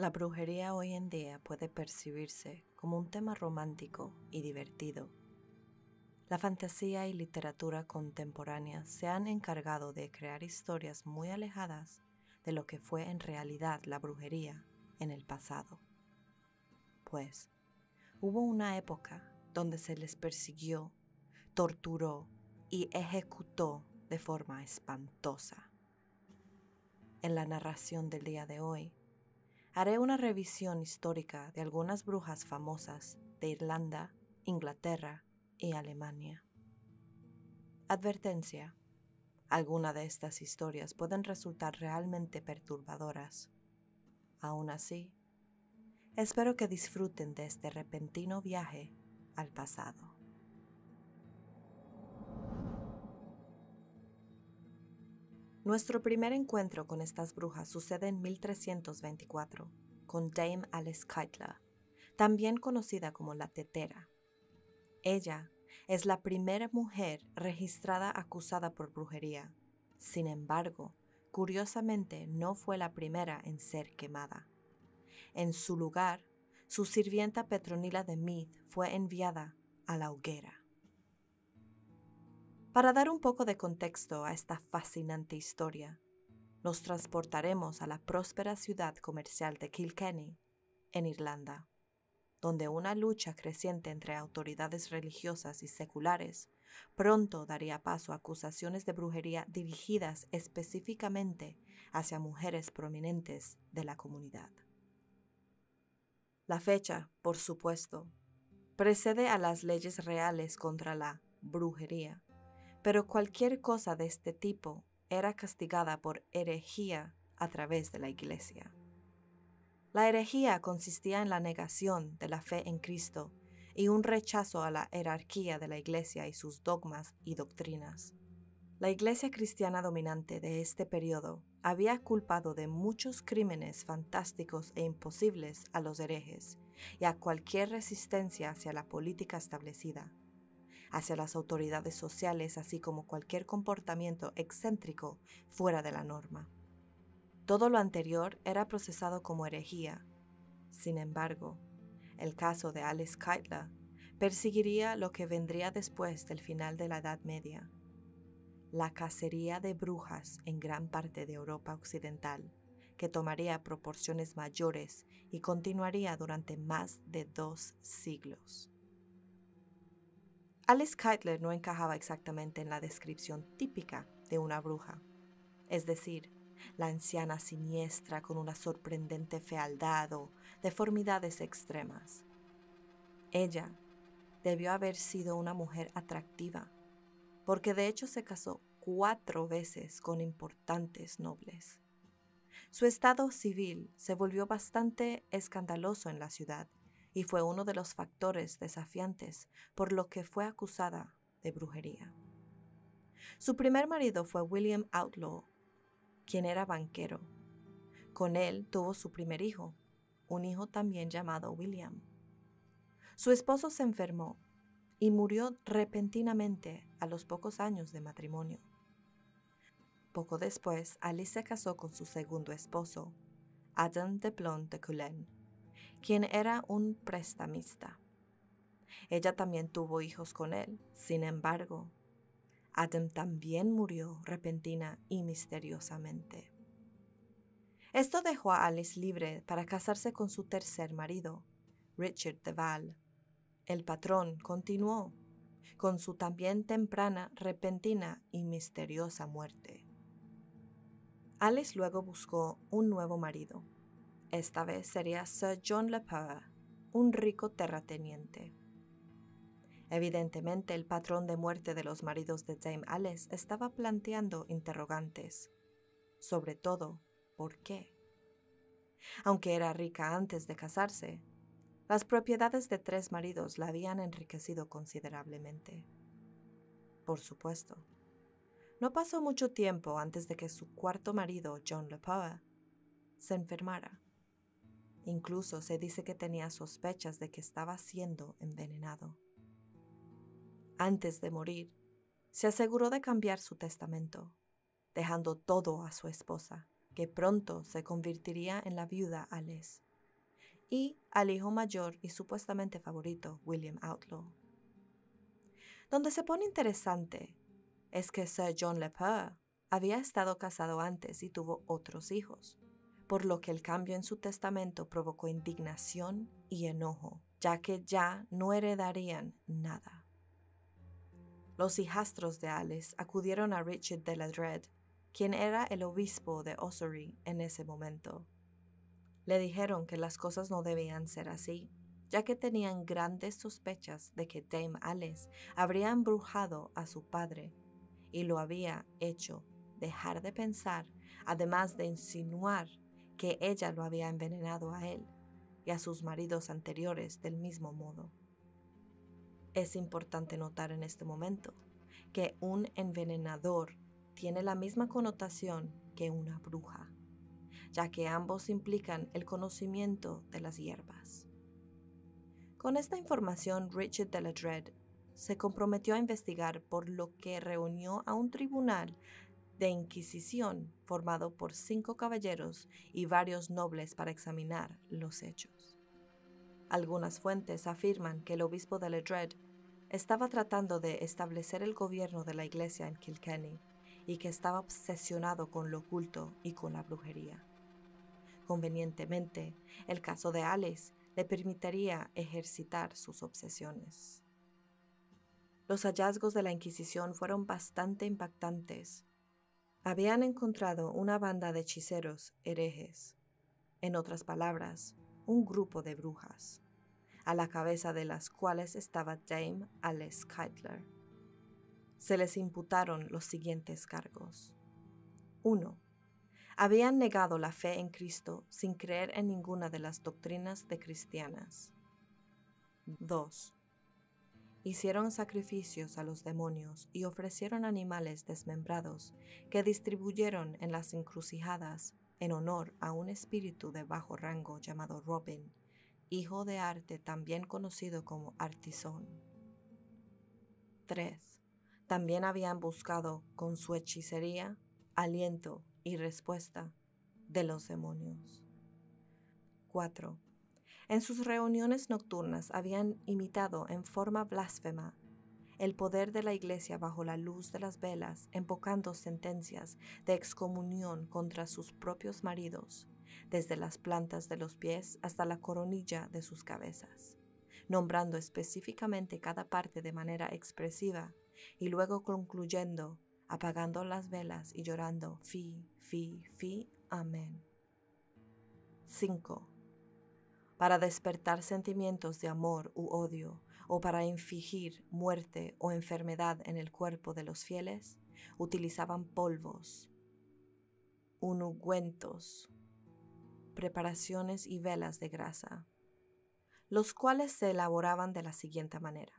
La brujería hoy en día puede percibirse como un tema romántico y divertido. La fantasía y literatura contemporánea se han encargado de crear historias muy alejadas de lo que fue en realidad la brujería en el pasado. Pues, hubo una época donde se les persiguió, torturó y ejecutó de forma espantosa. En la narración del día de hoy, haré una revisión histórica de algunas brujas famosas de Irlanda, Inglaterra y Alemania. Advertencia. Algunas de estas historias pueden resultar realmente perturbadoras. Aún así, espero que disfruten de este repentino viaje al pasado. Nuestro primer encuentro con estas brujas sucede en 1324, con Dame Alice Keitler, también conocida como la Tetera. Ella es la primera mujer registrada acusada por brujería. Sin embargo, curiosamente no fue la primera en ser quemada. En su lugar, su sirvienta Petronila de Meath fue enviada a la hoguera. Para dar un poco de contexto a esta fascinante historia, nos transportaremos a la próspera ciudad comercial de Kilkenny, en Irlanda, donde una lucha creciente entre autoridades religiosas y seculares pronto daría paso a acusaciones de brujería dirigidas específicamente hacia mujeres prominentes de la comunidad. La fecha, por supuesto, precede a las leyes reales contra la brujería pero cualquier cosa de este tipo era castigada por herejía a través de la Iglesia. La herejía consistía en la negación de la fe en Cristo y un rechazo a la jerarquía de la Iglesia y sus dogmas y doctrinas. La Iglesia cristiana dominante de este periodo había culpado de muchos crímenes fantásticos e imposibles a los herejes y a cualquier resistencia hacia la política establecida hacia las autoridades sociales, así como cualquier comportamiento excéntrico fuera de la norma. Todo lo anterior era procesado como herejía. Sin embargo, el caso de Alice Keitler perseguiría lo que vendría después del final de la Edad Media, la cacería de brujas en gran parte de Europa Occidental, que tomaría proporciones mayores y continuaría durante más de dos siglos. Alice Keitler no encajaba exactamente en la descripción típica de una bruja, es decir, la anciana siniestra con una sorprendente fealdad o deformidades extremas. Ella debió haber sido una mujer atractiva, porque de hecho se casó cuatro veces con importantes nobles. Su estado civil se volvió bastante escandaloso en la ciudad y fue uno de los factores desafiantes por lo que fue acusada de brujería. Su primer marido fue William Outlaw, quien era banquero. Con él tuvo su primer hijo, un hijo también llamado William. Su esposo se enfermó y murió repentinamente a los pocos años de matrimonio. Poco después, Alice se casó con su segundo esposo, Adam de Plon de Cullen, quien era un prestamista. Ella también tuvo hijos con él. Sin embargo, Adam también murió repentina y misteriosamente. Esto dejó a Alice libre para casarse con su tercer marido, Richard Deval. El patrón continuó con su también temprana, repentina y misteriosa muerte. Alice luego buscó un nuevo marido, esta vez sería Sir John Le un rico terrateniente. Evidentemente, el patrón de muerte de los maridos de Dame Alice estaba planteando interrogantes. Sobre todo, ¿por qué? Aunque era rica antes de casarse, las propiedades de tres maridos la habían enriquecido considerablemente. Por supuesto. No pasó mucho tiempo antes de que su cuarto marido, John Le se enfermara. Incluso se dice que tenía sospechas de que estaba siendo envenenado. Antes de morir, se aseguró de cambiar su testamento, dejando todo a su esposa, que pronto se convertiría en la viuda Alice, y al hijo mayor y supuestamente favorito, William Outlaw. Donde se pone interesante es que Sir John Lepeur había estado casado antes y tuvo otros hijos, por lo que el cambio en su testamento provocó indignación y enojo, ya que ya no heredarían nada. Los hijastros de Alice acudieron a Richard de la quien era el obispo de Ossory en ese momento. Le dijeron que las cosas no debían ser así, ya que tenían grandes sospechas de que Dame Alice habría embrujado a su padre y lo había hecho dejar de pensar, además de insinuar que ella lo había envenenado a él y a sus maridos anteriores del mismo modo. Es importante notar en este momento que un envenenador tiene la misma connotación que una bruja, ya que ambos implican el conocimiento de las hierbas. Con esta información, Richard de se comprometió a investigar por lo que reunió a un tribunal de Inquisición formado por cinco caballeros y varios nobles para examinar los hechos. Algunas fuentes afirman que el obispo de Ledred estaba tratando de establecer el gobierno de la iglesia en Kilkenny y que estaba obsesionado con lo oculto y con la brujería. Convenientemente, el caso de Alice le permitiría ejercitar sus obsesiones. Los hallazgos de la Inquisición fueron bastante impactantes, habían encontrado una banda de hechiceros herejes, en otras palabras, un grupo de brujas, a la cabeza de las cuales estaba Dame Alice Keitler. Se les imputaron los siguientes cargos. 1. Habían negado la fe en Cristo sin creer en ninguna de las doctrinas de cristianas. 2 Hicieron sacrificios a los demonios y ofrecieron animales desmembrados que distribuyeron en las encrucijadas en honor a un espíritu de bajo rango llamado Robin, hijo de arte también conocido como Artisón. 3. También habían buscado con su hechicería aliento y respuesta de los demonios. 4 en sus reuniones nocturnas habían imitado en forma blasfema el poder de la iglesia bajo la luz de las velas, invocando sentencias de excomunión contra sus propios maridos, desde las plantas de los pies hasta la coronilla de sus cabezas, nombrando específicamente cada parte de manera expresiva y luego concluyendo, apagando las velas y llorando, fi, fi, fi, amén. 5 para despertar sentimientos de amor u odio, o para infligir muerte o enfermedad en el cuerpo de los fieles, utilizaban polvos, unugüentos, preparaciones y velas de grasa, los cuales se elaboraban de la siguiente manera.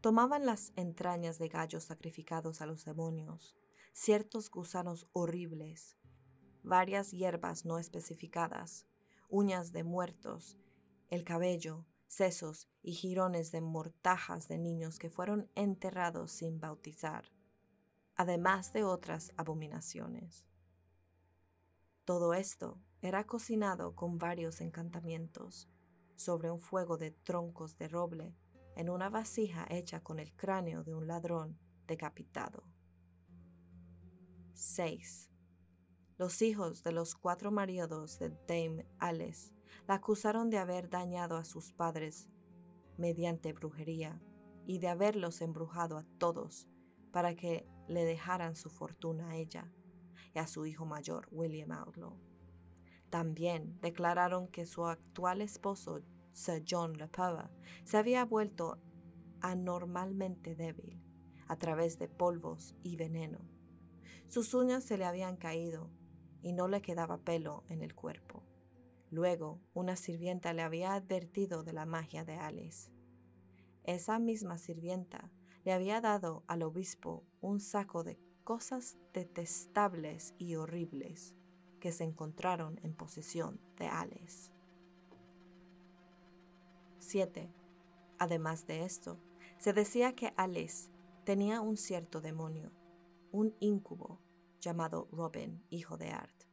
Tomaban las entrañas de gallos sacrificados a los demonios, ciertos gusanos horribles, varias hierbas no especificadas, uñas de muertos, el cabello, sesos y jirones de mortajas de niños que fueron enterrados sin bautizar, además de otras abominaciones. Todo esto era cocinado con varios encantamientos, sobre un fuego de troncos de roble, en una vasija hecha con el cráneo de un ladrón decapitado. 6. Los hijos de los cuatro maridos de Dame Alice la acusaron de haber dañado a sus padres mediante brujería y de haberlos embrujado a todos para que le dejaran su fortuna a ella y a su hijo mayor, William Outlaw. También declararon que su actual esposo, Sir John Lepava, se había vuelto anormalmente débil a través de polvos y veneno. Sus uñas se le habían caído y no le quedaba pelo en el cuerpo. Luego, una sirvienta le había advertido de la magia de Alice. Esa misma sirvienta le había dado al obispo un saco de cosas detestables y horribles que se encontraron en posesión de Alice. 7. Además de esto, se decía que Alice tenía un cierto demonio, un íncubo llamado Robin, hijo de Art,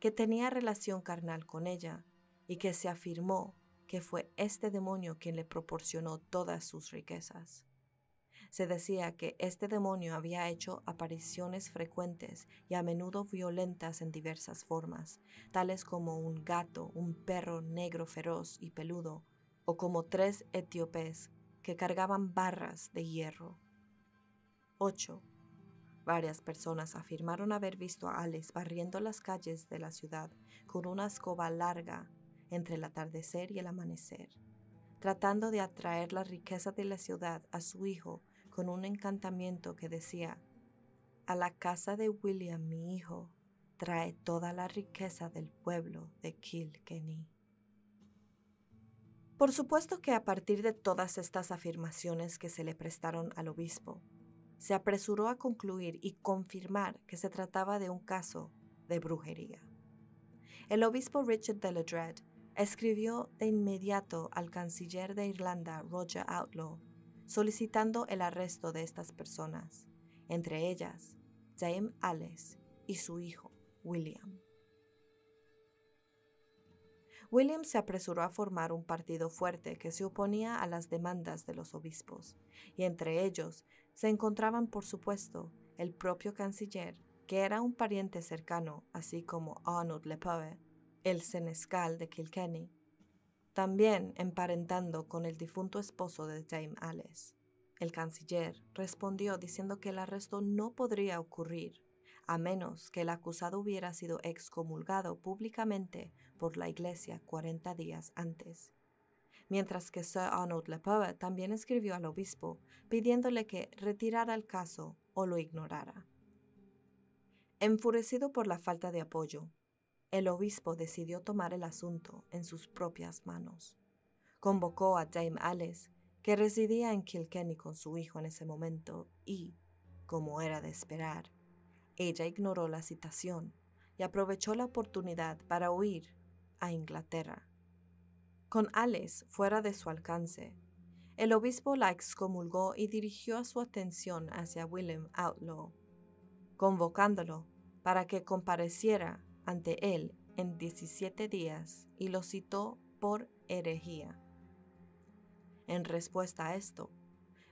que tenía relación carnal con ella y que se afirmó que fue este demonio quien le proporcionó todas sus riquezas. Se decía que este demonio había hecho apariciones frecuentes y a menudo violentas en diversas formas, tales como un gato, un perro negro feroz y peludo, o como tres etíopes que cargaban barras de hierro. 8. Varias personas afirmaron haber visto a Alex barriendo las calles de la ciudad con una escoba larga entre el atardecer y el amanecer, tratando de atraer la riqueza de la ciudad a su hijo con un encantamiento que decía, a la casa de William mi hijo trae toda la riqueza del pueblo de Kilkenny. Por supuesto que a partir de todas estas afirmaciones que se le prestaron al obispo, se apresuró a concluir y confirmar que se trataba de un caso de brujería. El obispo Richard de Ledred escribió de inmediato al canciller de Irlanda, Roger Outlaw, solicitando el arresto de estas personas, entre ellas James Alles y su hijo, William. William se apresuró a formar un partido fuerte que se oponía a las demandas de los obispos, y entre ellos se encontraban, por supuesto, el propio canciller, que era un pariente cercano, así como Arnold Lepave, el senescal de Kilkenny, también emparentando con el difunto esposo de James Alice. El canciller respondió diciendo que el arresto no podría ocurrir a menos que el acusado hubiera sido excomulgado públicamente por la iglesia 40 días antes mientras que Sir Arnold Le también escribió al obispo pidiéndole que retirara el caso o lo ignorara. Enfurecido por la falta de apoyo, el obispo decidió tomar el asunto en sus propias manos. Convocó a Dame Alice, que residía en Kilkenny con su hijo en ese momento, y, como era de esperar, ella ignoró la citación y aprovechó la oportunidad para huir a Inglaterra con Alice fuera de su alcance. El obispo la excomulgó y dirigió su atención hacia William Outlaw, convocándolo para que compareciera ante él en 17 días y lo citó por herejía. En respuesta a esto,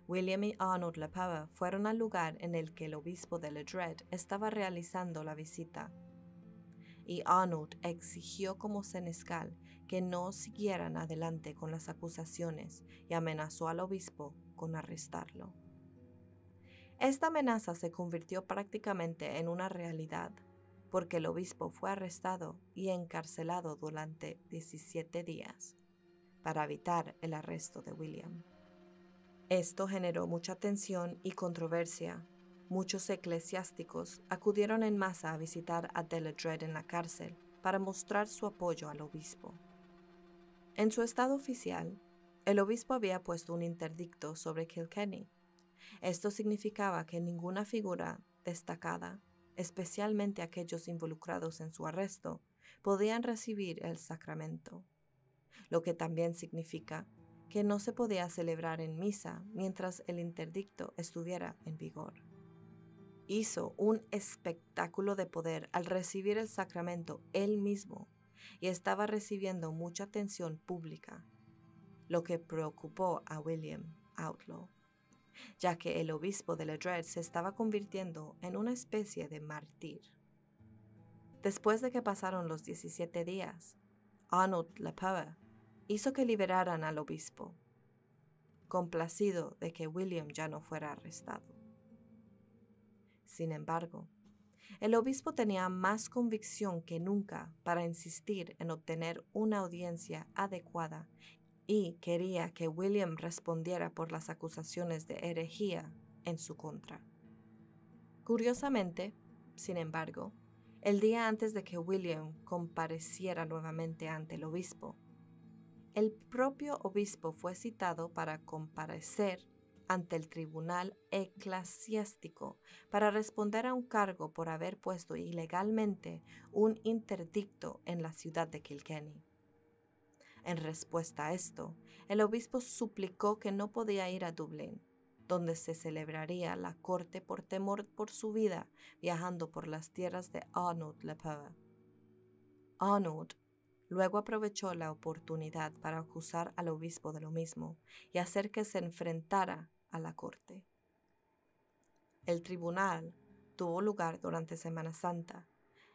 William y Arnold Lepava fueron al lugar en el que el obispo de Ledred estaba realizando la visita y Arnold exigió como senescal que no siguieran adelante con las acusaciones y amenazó al obispo con arrestarlo. Esta amenaza se convirtió prácticamente en una realidad, porque el obispo fue arrestado y encarcelado durante 17 días para evitar el arresto de William. Esto generó mucha tensión y controversia Muchos eclesiásticos acudieron en masa a visitar a Deledred en la cárcel para mostrar su apoyo al obispo. En su estado oficial, el obispo había puesto un interdicto sobre Kilkenny. Esto significaba que ninguna figura destacada, especialmente aquellos involucrados en su arresto, podían recibir el sacramento, lo que también significa que no se podía celebrar en misa mientras el interdicto estuviera en vigor hizo un espectáculo de poder al recibir el sacramento él mismo y estaba recibiendo mucha atención pública, lo que preocupó a William Outlaw, ya que el obispo de Ledred se estaba convirtiendo en una especie de mártir. Después de que pasaron los 17 días, Arnold Lepower hizo que liberaran al obispo, complacido de que William ya no fuera arrestado. Sin embargo, el obispo tenía más convicción que nunca para insistir en obtener una audiencia adecuada y quería que William respondiera por las acusaciones de herejía en su contra. Curiosamente, sin embargo, el día antes de que William compareciera nuevamente ante el obispo, el propio obispo fue citado para comparecer ante el tribunal eclesiástico para responder a un cargo por haber puesto ilegalmente un interdicto en la ciudad de Kilkenny. En respuesta a esto, el obispo suplicó que no podía ir a Dublín, donde se celebraría la corte por temor por su vida viajando por las tierras de Arnold Le Arnold Luego aprovechó la oportunidad para acusar al obispo de lo mismo y hacer que se enfrentara a la corte. El tribunal tuvo lugar durante Semana Santa,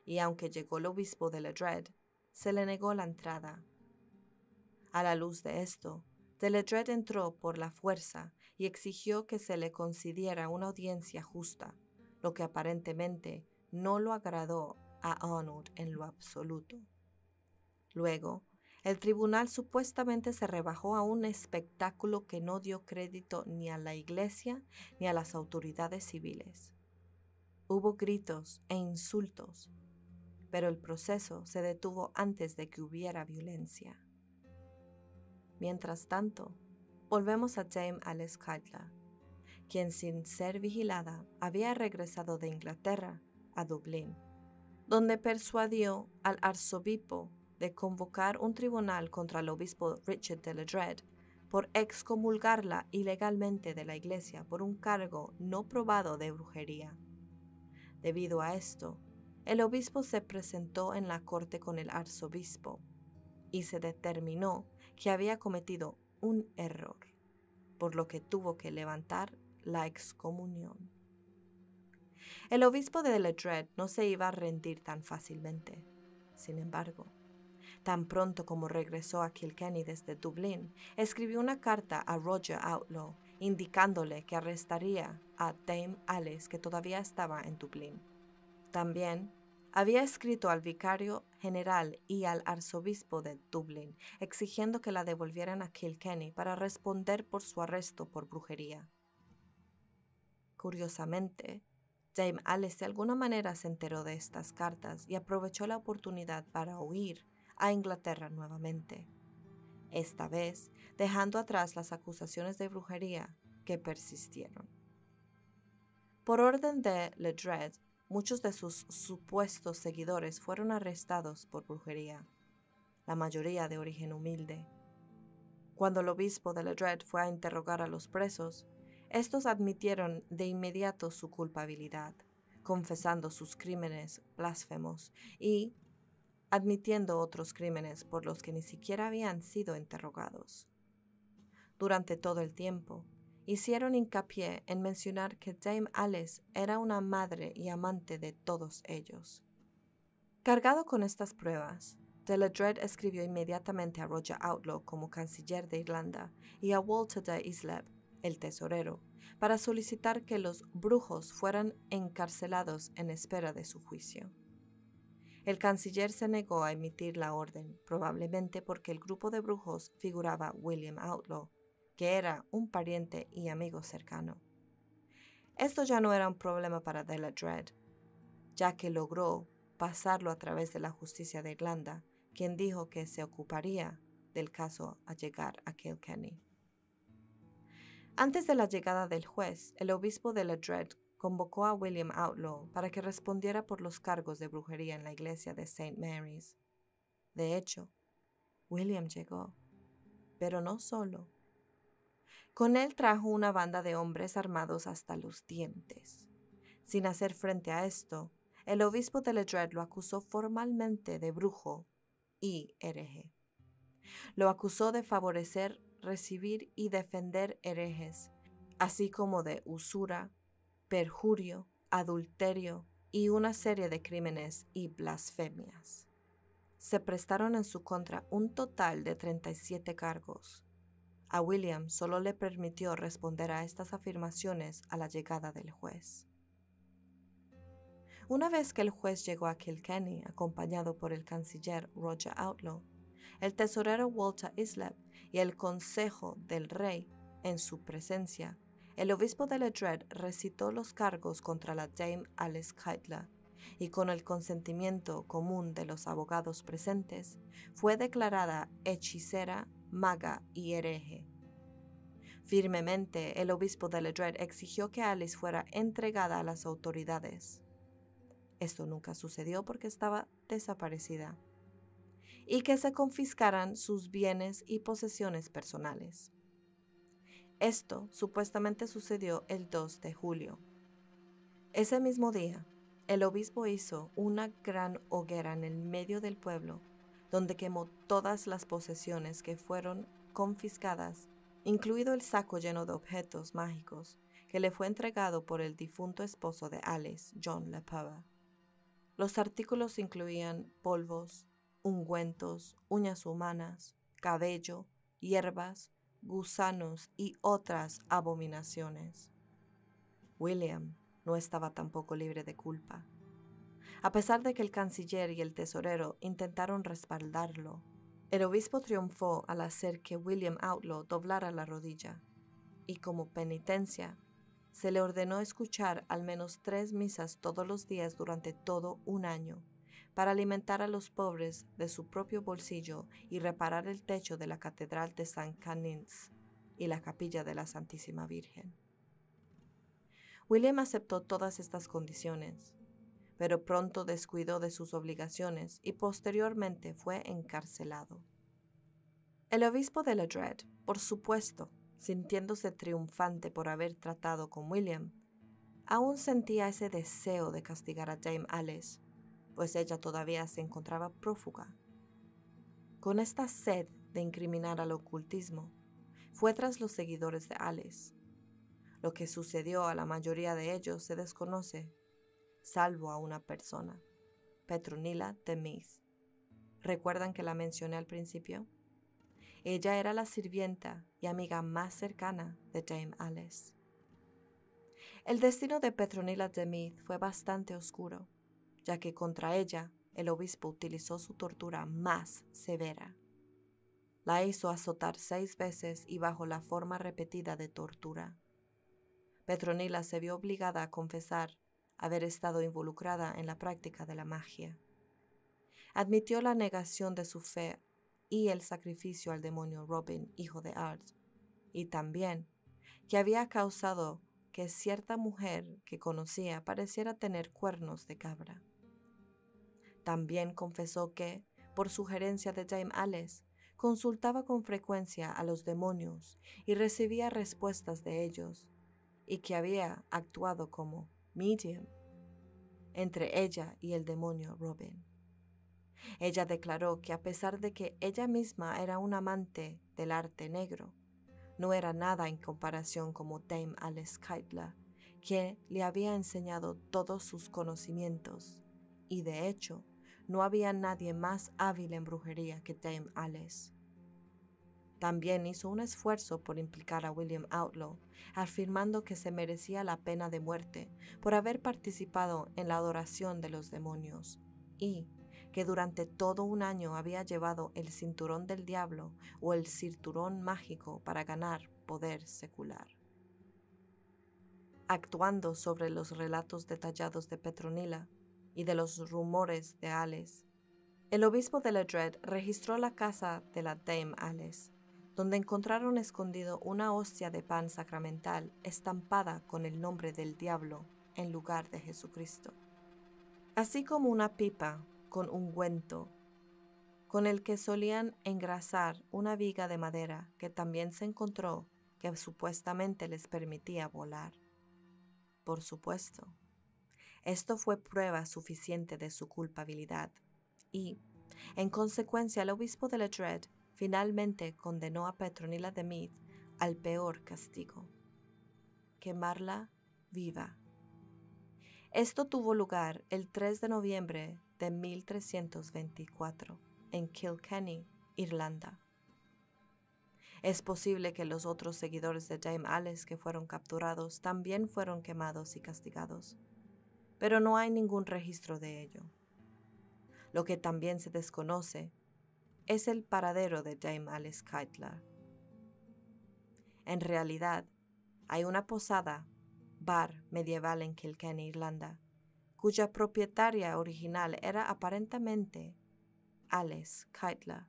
y aunque llegó el obispo de Ledred, se le negó la entrada. A la luz de esto, de Ledred entró por la fuerza y exigió que se le concediera una audiencia justa, lo que aparentemente no lo agradó a Arnold en lo absoluto. Luego, el tribunal supuestamente se rebajó a un espectáculo que no dio crédito ni a la iglesia ni a las autoridades civiles. Hubo gritos e insultos, pero el proceso se detuvo antes de que hubiera violencia. Mientras tanto, volvemos a James Alice Cutler, quien sin ser vigilada había regresado de Inglaterra a Dublín, donde persuadió al arzobispo de convocar un tribunal contra el obispo Richard de la por excomulgarla ilegalmente de la iglesia por un cargo no probado de brujería. Debido a esto, el obispo se presentó en la corte con el arzobispo y se determinó que había cometido un error, por lo que tuvo que levantar la excomunión. El obispo de Ledred no se iba a rendir tan fácilmente. Sin embargo, Tan pronto como regresó a Kilkenny desde Dublín, escribió una carta a Roger Outlaw indicándole que arrestaría a Dame Alice que todavía estaba en Dublín. También había escrito al vicario general y al arzobispo de Dublín exigiendo que la devolvieran a Kilkenny para responder por su arresto por brujería. Curiosamente, Dame Alice de alguna manera se enteró de estas cartas y aprovechó la oportunidad para huir a Inglaterra nuevamente, esta vez dejando atrás las acusaciones de brujería que persistieron. Por orden de Ledred, muchos de sus supuestos seguidores fueron arrestados por brujería, la mayoría de origen humilde. Cuando el obispo de Ledred fue a interrogar a los presos, estos admitieron de inmediato su culpabilidad, confesando sus crímenes blasfemos y admitiendo otros crímenes por los que ni siquiera habían sido interrogados. Durante todo el tiempo, hicieron hincapié en mencionar que Dame Alice era una madre y amante de todos ellos. Cargado con estas pruebas, Deladred escribió inmediatamente a Roger Outlaw como canciller de Irlanda y a Walter de Isleb, el tesorero, para solicitar que los brujos fueran encarcelados en espera de su juicio. El canciller se negó a emitir la orden, probablemente porque el grupo de brujos figuraba William Outlaw, que era un pariente y amigo cercano. Esto ya no era un problema para Della ya que logró pasarlo a través de la justicia de Irlanda, quien dijo que se ocuparía del caso al llegar a Kilkenny. Antes de la llegada del juez, el obispo de Ledred convocó a William Outlaw para que respondiera por los cargos de brujería en la iglesia de St. Mary's. De hecho, William llegó, pero no solo. Con él trajo una banda de hombres armados hasta los dientes. Sin hacer frente a esto, el obispo de Ledred lo acusó formalmente de brujo y hereje. Lo acusó de favorecer, recibir y defender herejes, así como de usura, perjurio, adulterio y una serie de crímenes y blasfemias. Se prestaron en su contra un total de 37 cargos. A William solo le permitió responder a estas afirmaciones a la llegada del juez. Una vez que el juez llegó a Kilkenny acompañado por el canciller Roger Outlaw, el tesorero Walter Islep y el consejo del rey, en su presencia, el obispo de Ledred recitó los cargos contra la Dame Alice Keitler y con el consentimiento común de los abogados presentes, fue declarada hechicera, maga y hereje. Firmemente, el obispo de Ledred exigió que Alice fuera entregada a las autoridades. Esto nunca sucedió porque estaba desaparecida. Y que se confiscaran sus bienes y posesiones personales. Esto supuestamente sucedió el 2 de julio. Ese mismo día, el obispo hizo una gran hoguera en el medio del pueblo, donde quemó todas las posesiones que fueron confiscadas, incluido el saco lleno de objetos mágicos que le fue entregado por el difunto esposo de Alice, John Lepava. Los artículos incluían polvos, ungüentos, uñas humanas, cabello, hierbas, gusanos y otras abominaciones. William no estaba tampoco libre de culpa. A pesar de que el canciller y el tesorero intentaron respaldarlo, el obispo triunfó al hacer que William Outlaw doblara la rodilla, y como penitencia, se le ordenó escuchar al menos tres misas todos los días durante todo un año para alimentar a los pobres de su propio bolsillo y reparar el techo de la Catedral de San Canins y la capilla de la Santísima Virgen. William aceptó todas estas condiciones, pero pronto descuidó de sus obligaciones y posteriormente fue encarcelado. El obispo de Ledred, por supuesto, sintiéndose triunfante por haber tratado con William, aún sentía ese deseo de castigar a James Alice pues ella todavía se encontraba prófuga. Con esta sed de incriminar al ocultismo, fue tras los seguidores de Alice. Lo que sucedió a la mayoría de ellos se desconoce, salvo a una persona, Petronila de Meath. ¿Recuerdan que la mencioné al principio? Ella era la sirvienta y amiga más cercana de James Alice. El destino de Petronila Meath fue bastante oscuro ya que contra ella el obispo utilizó su tortura más severa. La hizo azotar seis veces y bajo la forma repetida de tortura. Petronila se vio obligada a confesar haber estado involucrada en la práctica de la magia. Admitió la negación de su fe y el sacrificio al demonio Robin, hijo de Art, y también que había causado que cierta mujer que conocía pareciera tener cuernos de cabra. También confesó que, por sugerencia de James Alice, consultaba con frecuencia a los demonios y recibía respuestas de ellos, y que había actuado como medium entre ella y el demonio Robin. Ella declaró que a pesar de que ella misma era un amante del arte negro, no era nada en comparación como Dame Alice Keitler, quien le había enseñado todos sus conocimientos, y de hecho no había nadie más hábil en brujería que Dame Alice. También hizo un esfuerzo por implicar a William Outlaw, afirmando que se merecía la pena de muerte por haber participado en la adoración de los demonios y que durante todo un año había llevado el cinturón del diablo o el cinturón mágico para ganar poder secular. Actuando sobre los relatos detallados de Petronila, y de los rumores de Alice. El obispo de Ledred registró la casa de la Dame Alice, donde encontraron escondido una hostia de pan sacramental estampada con el nombre del diablo en lugar de Jesucristo, así como una pipa con ungüento con el que solían engrasar una viga de madera que también se encontró que supuestamente les permitía volar. Por supuesto, esto fue prueba suficiente de su culpabilidad y, en consecuencia, el obispo de Ledred finalmente condenó a Petronila de Meath al peor castigo, quemarla viva. Esto tuvo lugar el 3 de noviembre de 1324 en Kilkenny, Irlanda. Es posible que los otros seguidores de James Alice que fueron capturados también fueron quemados y castigados pero no hay ningún registro de ello. Lo que también se desconoce es el paradero de Dame Alice Keitler. En realidad, hay una posada, bar medieval en Kilkenny, Irlanda, cuya propietaria original era aparentemente Alice Keitler.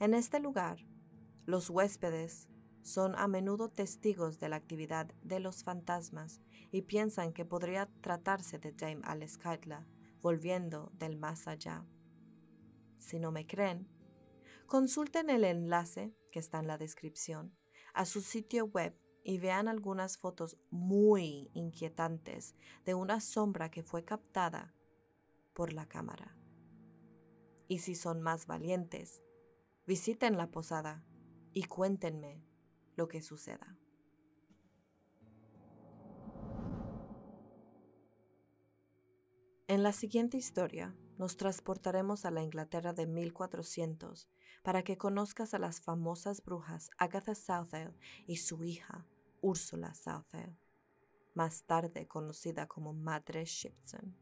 En este lugar, los huéspedes son a menudo testigos de la actividad de los fantasmas y piensan que podría tratarse de James Alice volviendo del más allá. Si no me creen, consulten el enlace que está en la descripción a su sitio web y vean algunas fotos muy inquietantes de una sombra que fue captada por la cámara. Y si son más valientes, visiten la posada y cuéntenme lo que suceda. En la siguiente historia, nos transportaremos a la Inglaterra de 1400 para que conozcas a las famosas brujas Agatha Southall y su hija, Úrsula Southall, más tarde conocida como Madre Shipton.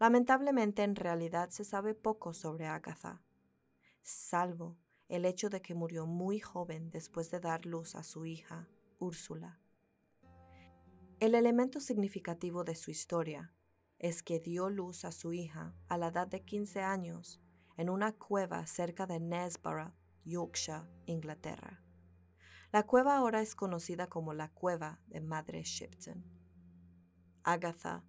Lamentablemente en realidad se sabe poco sobre Agatha, salvo el hecho de que murió muy joven después de dar luz a su hija, Úrsula. El elemento significativo de su historia es que dio luz a su hija a la edad de 15 años en una cueva cerca de Nesborough, Yorkshire, Inglaterra. La cueva ahora es conocida como la cueva de Madre Shipton. Agatha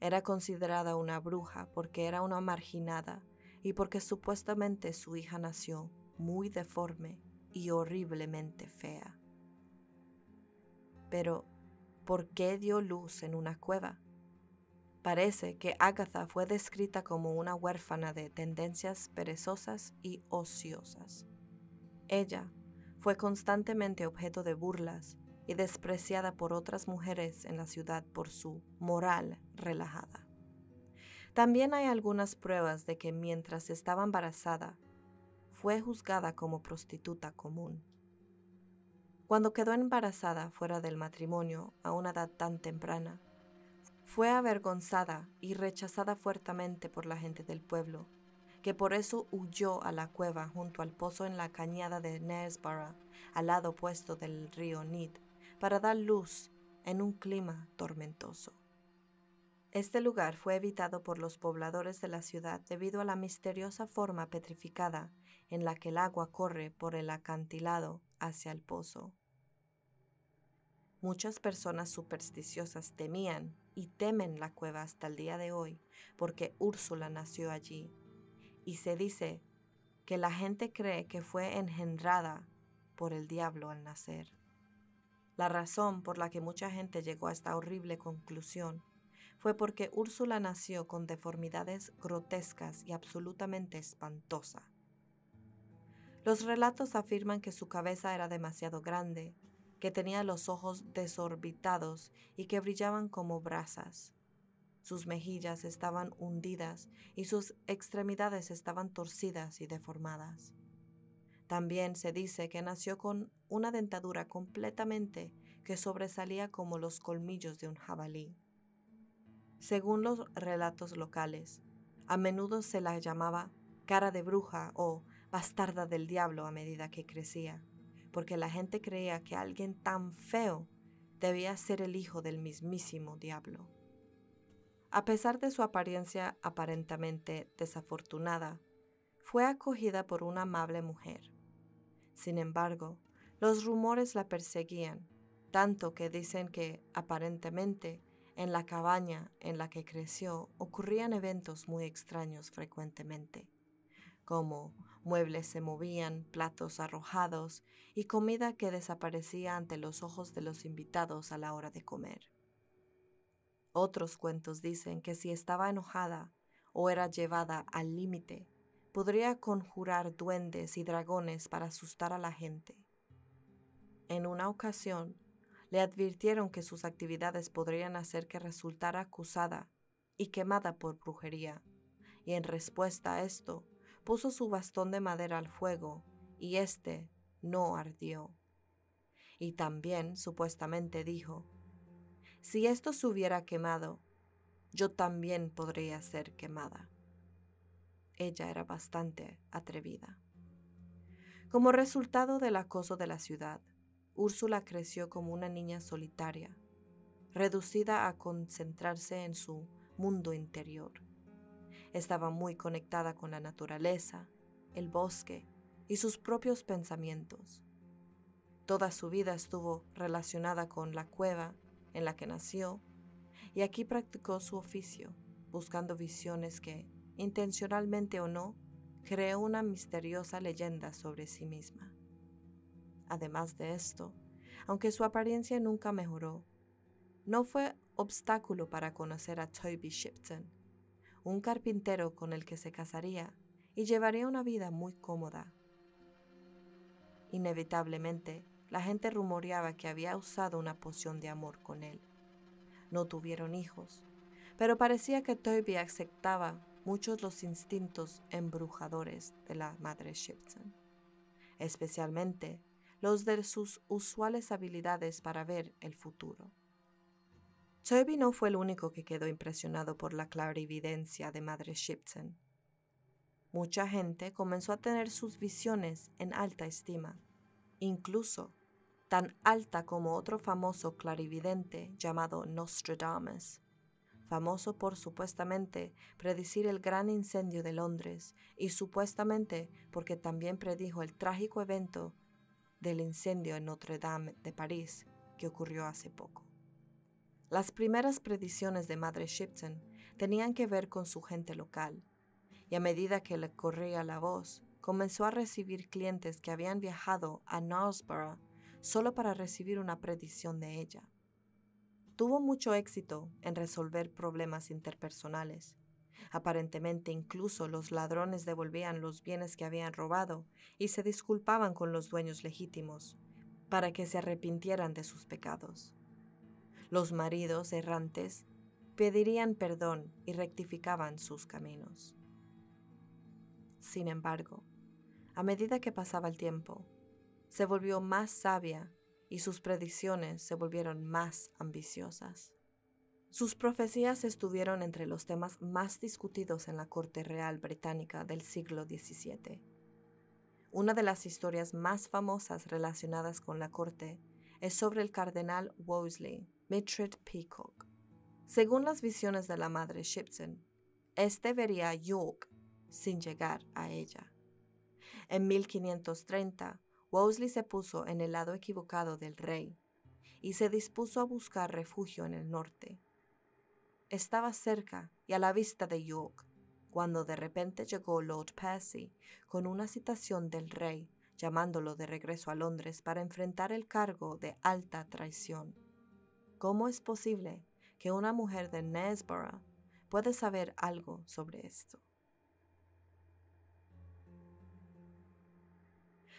era considerada una bruja porque era una marginada y porque supuestamente su hija nació muy deforme y horriblemente fea. Pero, ¿por qué dio luz en una cueva? Parece que Agatha fue descrita como una huérfana de tendencias perezosas y ociosas. Ella fue constantemente objeto de burlas y despreciada por otras mujeres en la ciudad por su moral relajada. También hay algunas pruebas de que mientras estaba embarazada, fue juzgada como prostituta común. Cuando quedó embarazada fuera del matrimonio a una edad tan temprana, fue avergonzada y rechazada fuertemente por la gente del pueblo, que por eso huyó a la cueva junto al pozo en la cañada de Nesbara, al lado opuesto del río Nid, para dar luz en un clima tormentoso. Este lugar fue evitado por los pobladores de la ciudad debido a la misteriosa forma petrificada en la que el agua corre por el acantilado hacia el pozo. Muchas personas supersticiosas temían y temen la cueva hasta el día de hoy porque Úrsula nació allí y se dice que la gente cree que fue engendrada por el diablo al nacer. La razón por la que mucha gente llegó a esta horrible conclusión fue porque Úrsula nació con deformidades grotescas y absolutamente espantosas. Los relatos afirman que su cabeza era demasiado grande, que tenía los ojos desorbitados y que brillaban como brasas. Sus mejillas estaban hundidas y sus extremidades estaban torcidas y deformadas. También se dice que nació con una dentadura completamente que sobresalía como los colmillos de un jabalí. Según los relatos locales, a menudo se la llamaba cara de bruja o bastarda del diablo a medida que crecía, porque la gente creía que alguien tan feo debía ser el hijo del mismísimo diablo. A pesar de su apariencia aparentemente desafortunada, fue acogida por una amable mujer. Sin embargo, los rumores la perseguían, tanto que dicen que, aparentemente, en la cabaña en la que creció ocurrían eventos muy extraños frecuentemente, como Muebles se movían, platos arrojados y comida que desaparecía ante los ojos de los invitados a la hora de comer. Otros cuentos dicen que si estaba enojada o era llevada al límite, podría conjurar duendes y dragones para asustar a la gente. En una ocasión, le advirtieron que sus actividades podrían hacer que resultara acusada y quemada por brujería, y en respuesta a esto, puso su bastón de madera al fuego y éste no ardió. Y también supuestamente dijo, si esto se hubiera quemado, yo también podría ser quemada. Ella era bastante atrevida. Como resultado del acoso de la ciudad, Úrsula creció como una niña solitaria, reducida a concentrarse en su mundo interior. Estaba muy conectada con la naturaleza, el bosque y sus propios pensamientos. Toda su vida estuvo relacionada con la cueva en la que nació y aquí practicó su oficio, buscando visiones que, intencionalmente o no, creó una misteriosa leyenda sobre sí misma. Además de esto, aunque su apariencia nunca mejoró, no fue obstáculo para conocer a Toby Shipton, un carpintero con el que se casaría y llevaría una vida muy cómoda. Inevitablemente, la gente rumoreaba que había usado una poción de amor con él. No tuvieron hijos, pero parecía que Toby aceptaba muchos los instintos embrujadores de la madre Shipton, especialmente los de sus usuales habilidades para ver el futuro. Toby no fue el único que quedó impresionado por la clarividencia de Madre Shipton. Mucha gente comenzó a tener sus visiones en alta estima, incluso tan alta como otro famoso clarividente llamado Nostradamus, famoso por supuestamente predecir el gran incendio de Londres y supuestamente porque también predijo el trágico evento del incendio en Notre Dame de París que ocurrió hace poco. Las primeras predicciones de Madre Shipton tenían que ver con su gente local, y a medida que le corría la voz, comenzó a recibir clientes que habían viajado a Knaresborough solo para recibir una predicción de ella. Tuvo mucho éxito en resolver problemas interpersonales. Aparentemente incluso los ladrones devolvían los bienes que habían robado y se disculpaban con los dueños legítimos para que se arrepintieran de sus pecados. Los maridos errantes pedirían perdón y rectificaban sus caminos. Sin embargo, a medida que pasaba el tiempo, se volvió más sabia y sus predicciones se volvieron más ambiciosas. Sus profecías estuvieron entre los temas más discutidos en la corte real británica del siglo XVII. Una de las historias más famosas relacionadas con la corte es sobre el cardenal Wolsey, Mitred Peacock. Según las visiones de la madre Shipton, este vería a York sin llegar a ella. En 1530, Wolsey se puso en el lado equivocado del rey y se dispuso a buscar refugio en el norte. Estaba cerca y a la vista de York, cuando de repente llegó Lord Percy con una citación del rey llamándolo de regreso a Londres para enfrentar el cargo de alta traición. ¿Cómo es posible que una mujer de Nesborough pueda saber algo sobre esto?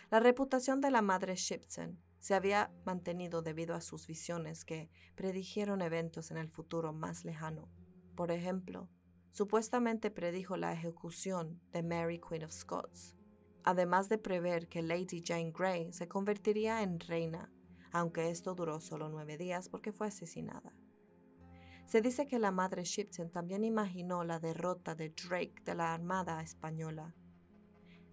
La reputación de la madre Shipton se había mantenido debido a sus visiones que predijeron eventos en el futuro más lejano. Por ejemplo, supuestamente predijo la ejecución de Mary Queen of Scots, además de prever que Lady Jane Grey se convertiría en reina aunque esto duró solo nueve días porque fue asesinada. Se dice que la madre Shipton también imaginó la derrota de Drake de la Armada Española,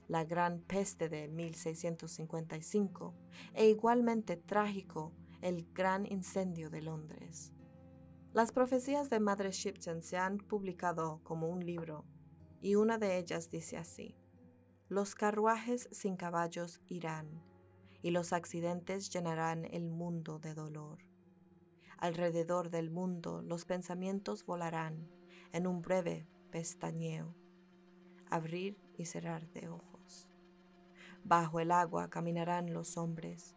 la gran peste de 1655, e igualmente trágico el gran incendio de Londres. Las profecías de Madre Shipton se han publicado como un libro, y una de ellas dice así, Los carruajes sin caballos irán, y los accidentes llenarán el mundo de dolor. Alrededor del mundo los pensamientos volarán en un breve pestañeo, abrir y cerrar de ojos. Bajo el agua caminarán los hombres,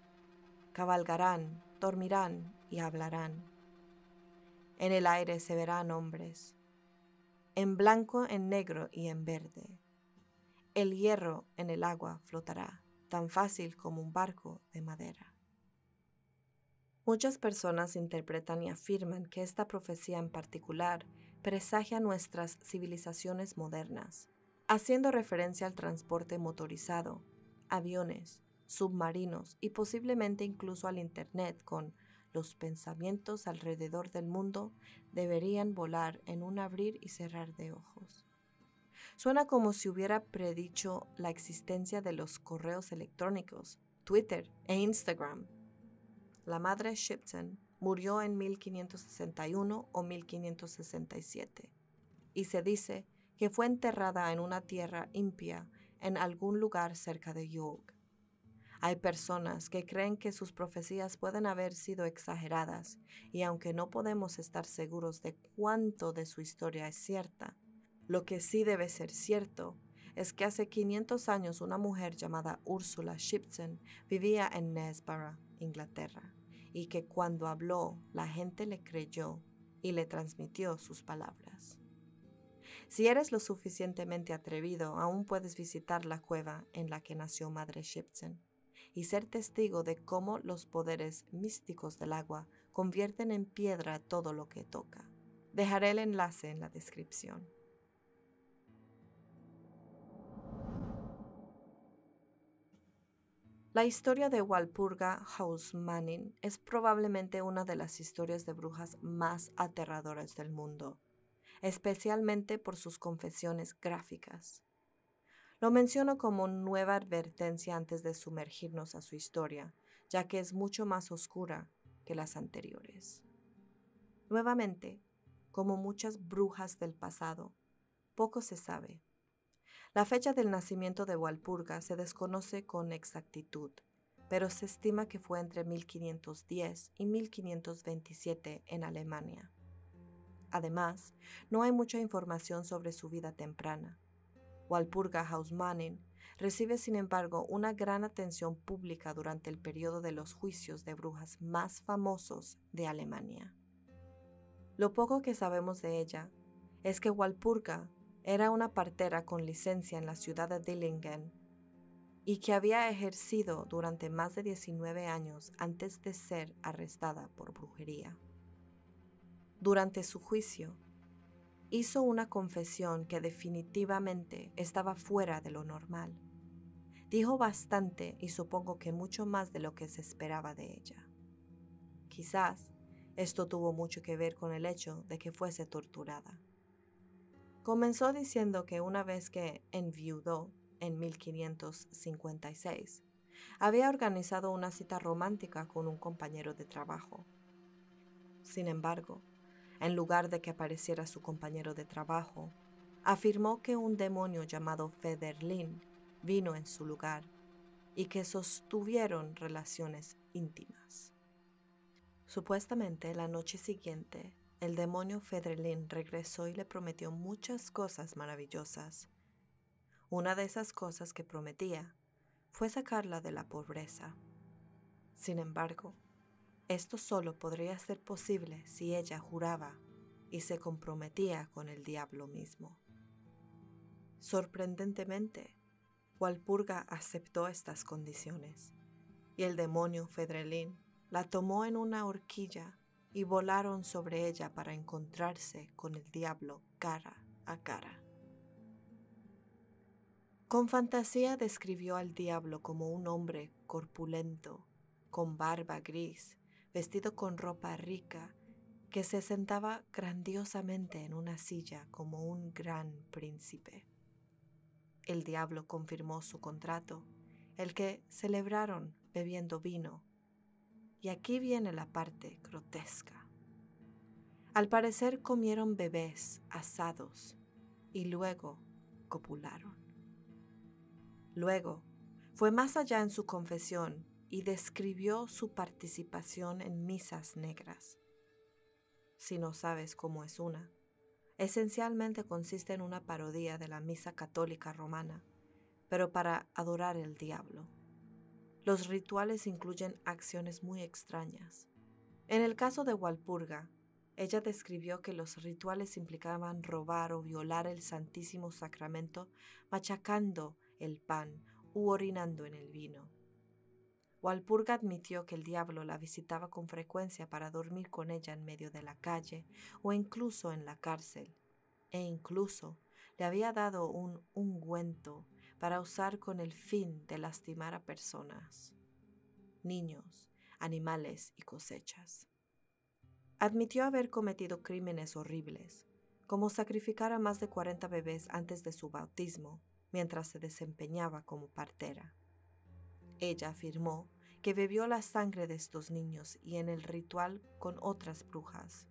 cabalgarán, dormirán y hablarán. En el aire se verán hombres, en blanco, en negro y en verde. El hierro en el agua flotará tan fácil como un barco de madera. Muchas personas interpretan y afirman que esta profecía en particular presagia nuestras civilizaciones modernas, haciendo referencia al transporte motorizado, aviones, submarinos y posiblemente incluso al Internet con los pensamientos alrededor del mundo deberían volar en un abrir y cerrar de ojos. Suena como si hubiera predicho la existencia de los correos electrónicos, Twitter e Instagram. La madre Shipton murió en 1561 o 1567 y se dice que fue enterrada en una tierra impía en algún lugar cerca de York. Hay personas que creen que sus profecías pueden haber sido exageradas y aunque no podemos estar seguros de cuánto de su historia es cierta, lo que sí debe ser cierto es que hace 500 años una mujer llamada Úrsula Shipton vivía en Nesbara, Inglaterra, y que cuando habló la gente le creyó y le transmitió sus palabras. Si eres lo suficientemente atrevido, aún puedes visitar la cueva en la que nació Madre Shipton y ser testigo de cómo los poderes místicos del agua convierten en piedra todo lo que toca. Dejaré el enlace en la descripción. La historia de Walpurga Hausmannin es probablemente una de las historias de brujas más aterradoras del mundo, especialmente por sus confesiones gráficas. Lo menciono como nueva advertencia antes de sumergirnos a su historia, ya que es mucho más oscura que las anteriores. Nuevamente, como muchas brujas del pasado, poco se sabe la fecha del nacimiento de Walpurga se desconoce con exactitud, pero se estima que fue entre 1510 y 1527 en Alemania. Además, no hay mucha información sobre su vida temprana. Walpurga Hausmannen recibe sin embargo una gran atención pública durante el periodo de los juicios de brujas más famosos de Alemania. Lo poco que sabemos de ella es que Walpurga era una partera con licencia en la ciudad de Dillingen y que había ejercido durante más de 19 años antes de ser arrestada por brujería. Durante su juicio, hizo una confesión que definitivamente estaba fuera de lo normal. Dijo bastante y supongo que mucho más de lo que se esperaba de ella. Quizás esto tuvo mucho que ver con el hecho de que fuese torturada. Comenzó diciendo que una vez que enviudó en 1556, había organizado una cita romántica con un compañero de trabajo. Sin embargo, en lugar de que apareciera su compañero de trabajo, afirmó que un demonio llamado Federlin vino en su lugar y que sostuvieron relaciones íntimas. Supuestamente la noche siguiente, el demonio Fedrelín regresó y le prometió muchas cosas maravillosas. Una de esas cosas que prometía fue sacarla de la pobreza. Sin embargo, esto solo podría ser posible si ella juraba y se comprometía con el diablo mismo. Sorprendentemente, Walpurga aceptó estas condiciones y el demonio Fedrelín la tomó en una horquilla y volaron sobre ella para encontrarse con el diablo cara a cara. Con fantasía describió al diablo como un hombre corpulento, con barba gris, vestido con ropa rica, que se sentaba grandiosamente en una silla como un gran príncipe. El diablo confirmó su contrato, el que celebraron bebiendo vino y aquí viene la parte grotesca. Al parecer comieron bebés asados y luego copularon. Luego, fue más allá en su confesión y describió su participación en misas negras. Si no sabes cómo es una, esencialmente consiste en una parodia de la misa católica romana, pero para adorar el diablo. Los rituales incluyen acciones muy extrañas. En el caso de Walpurga, ella describió que los rituales implicaban robar o violar el Santísimo Sacramento machacando el pan u orinando en el vino. Walpurga admitió que el diablo la visitaba con frecuencia para dormir con ella en medio de la calle o incluso en la cárcel, e incluso le había dado un ungüento para usar con el fin de lastimar a personas, niños, animales y cosechas. Admitió haber cometido crímenes horribles, como sacrificar a más de 40 bebés antes de su bautismo mientras se desempeñaba como partera. Ella afirmó que bebió la sangre de estos niños y en el ritual con otras brujas.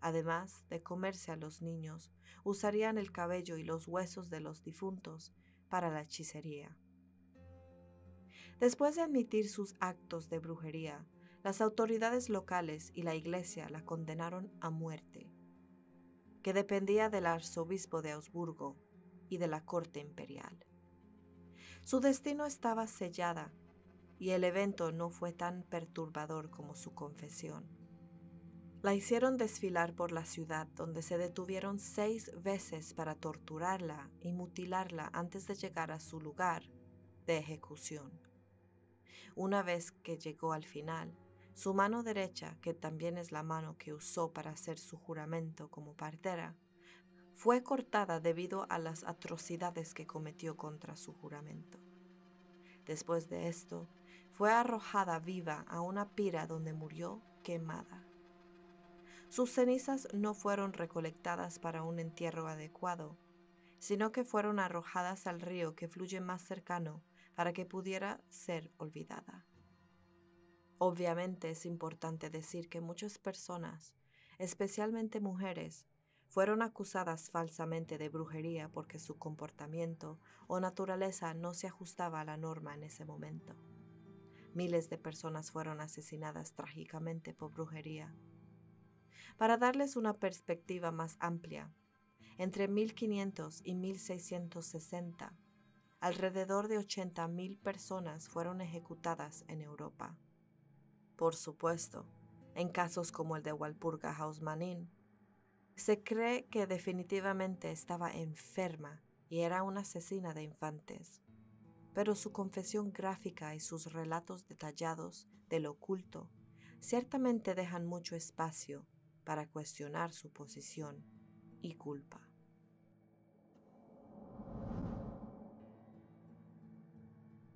Además de comerse a los niños, usarían el cabello y los huesos de los difuntos para la hechicería. Después de admitir sus actos de brujería, las autoridades locales y la iglesia la condenaron a muerte, que dependía del arzobispo de Augsburgo y de la corte imperial. Su destino estaba sellada y el evento no fue tan perturbador como su confesión. La hicieron desfilar por la ciudad, donde se detuvieron seis veces para torturarla y mutilarla antes de llegar a su lugar de ejecución. Una vez que llegó al final, su mano derecha, que también es la mano que usó para hacer su juramento como partera, fue cortada debido a las atrocidades que cometió contra su juramento. Después de esto, fue arrojada viva a una pira donde murió quemada. Sus cenizas no fueron recolectadas para un entierro adecuado, sino que fueron arrojadas al río que fluye más cercano para que pudiera ser olvidada. Obviamente es importante decir que muchas personas, especialmente mujeres, fueron acusadas falsamente de brujería porque su comportamiento o naturaleza no se ajustaba a la norma en ese momento. Miles de personas fueron asesinadas trágicamente por brujería para darles una perspectiva más amplia. Entre 1500 y 1660, alrededor de 80.000 personas fueron ejecutadas en Europa. Por supuesto, en casos como el de Walpurga Hausmanin, se cree que definitivamente estaba enferma y era una asesina de infantes, pero su confesión gráfica y sus relatos detallados de lo oculto ciertamente dejan mucho espacio para cuestionar su posición y culpa.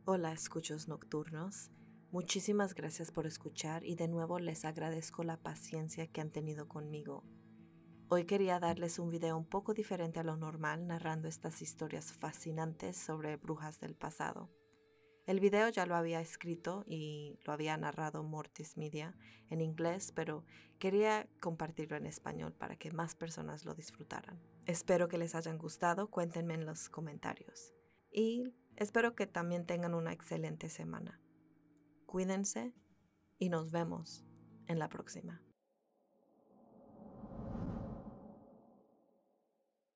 Hola, escuchos nocturnos. Muchísimas gracias por escuchar y de nuevo les agradezco la paciencia que han tenido conmigo. Hoy quería darles un video un poco diferente a lo normal narrando estas historias fascinantes sobre brujas del pasado. El video ya lo había escrito y lo había narrado Mortis Media en inglés, pero quería compartirlo en español para que más personas lo disfrutaran. Espero que les hayan gustado, cuéntenme en los comentarios. Y espero que también tengan una excelente semana. Cuídense y nos vemos en la próxima.